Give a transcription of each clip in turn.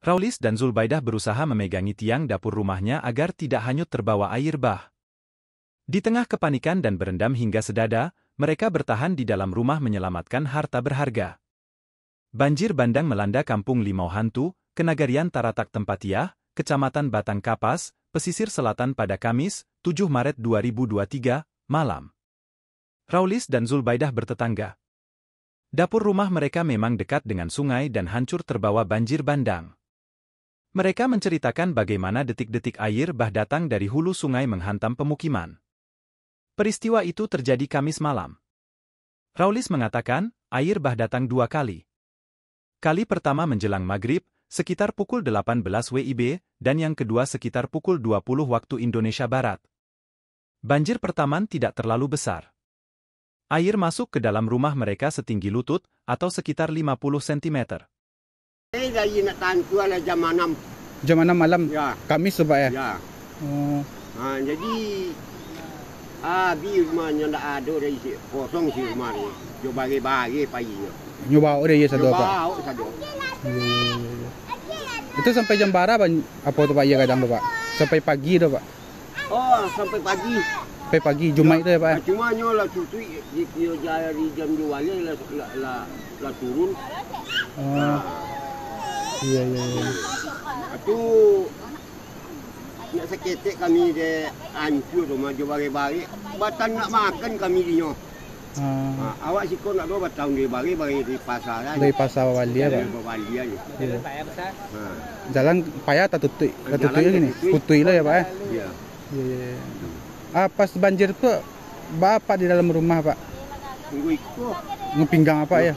Raulis dan Zulbaidah berusaha memegangi tiang dapur rumahnya agar tidak hanyut terbawa air bah. Di tengah kepanikan dan berendam hingga sedada, mereka bertahan di dalam rumah menyelamatkan harta berharga. Banjir bandang melanda kampung Limau Hantu, Kenagarian Taratak Tempatiah, Kecamatan Batang Kapas, pesisir selatan pada Kamis, 7 Maret 2023, malam. Raulis dan Zulbaidah bertetangga. Dapur rumah mereka memang dekat dengan sungai dan hancur terbawa banjir bandang. Mereka menceritakan bagaimana detik-detik air bah datang dari hulu sungai menghantam pemukiman. Peristiwa itu terjadi Kamis malam. Raulis mengatakan, air bah datang dua kali. Kali pertama menjelang maghrib, sekitar pukul 18 WIB, dan yang kedua sekitar pukul 20 waktu Indonesia Barat. Banjir pertama tidak terlalu besar. Air masuk ke dalam rumah mereka setinggi lutut atau sekitar 50 cm. lagi nak tantu lah jam 6. Jam 6 malam? Ya. Kamis tu Pak ya? Ya. Oh. Ha, jadi, ha, habis rumahnya tak ada dari si, kosong si rumah ni. Dia bagi-bagi pagi ni. Dia bawa ya, dia satu apa? Itu sampai jam berapa apa tu Pak ya kadang Pak? Sampai pagi tu Pak? Oh, sampai pagi. Sampai pagi Jumaat tu ya Pak? Cuma ya? ha, nyolah cucu dia jaya di jam 2 lah, lah lah lah turun. Oh. Uh. Iya, iya iya itu nak seketik kami de hancur rumah dia bari-bari batan nak makan kami dia Hmm. Nah, awak sikon nak dua tahun di bari bari di pasar Dari pasar Walia ya Dari Walia ya. Jalan payah tak tutup, tak tutup ini. Putui lah ya pak ya. Iya. Iya. Ah pas banjir tuh bapak di dalam rumah pak. Nunggu ikut. Ngepinggang apa ya?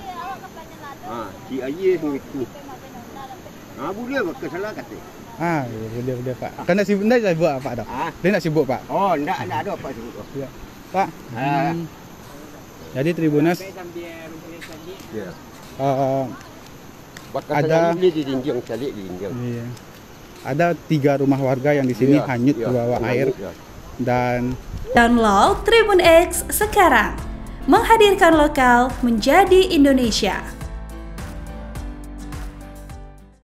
Ah, si ayah nunggu ikut. Ha, ah, boleh ke salah kata. Ha, boleh boleh Pak. Ha. Kan nak sibuk dah buat Pak dah. Ha? Dia nak sibuk Pak. Oh, ndak nak ada Pak sibuk. Ya. Pak. Ha. Hmm. Jadi Tribunas Ya. Uh, ada di linjung, calik di Iya. Ada tiga rumah warga yang di sini ya, hanyut ya, ke bawah ya, air ya. dan Download Tribun X sekarang menghadirkan lokal menjadi Indonesia.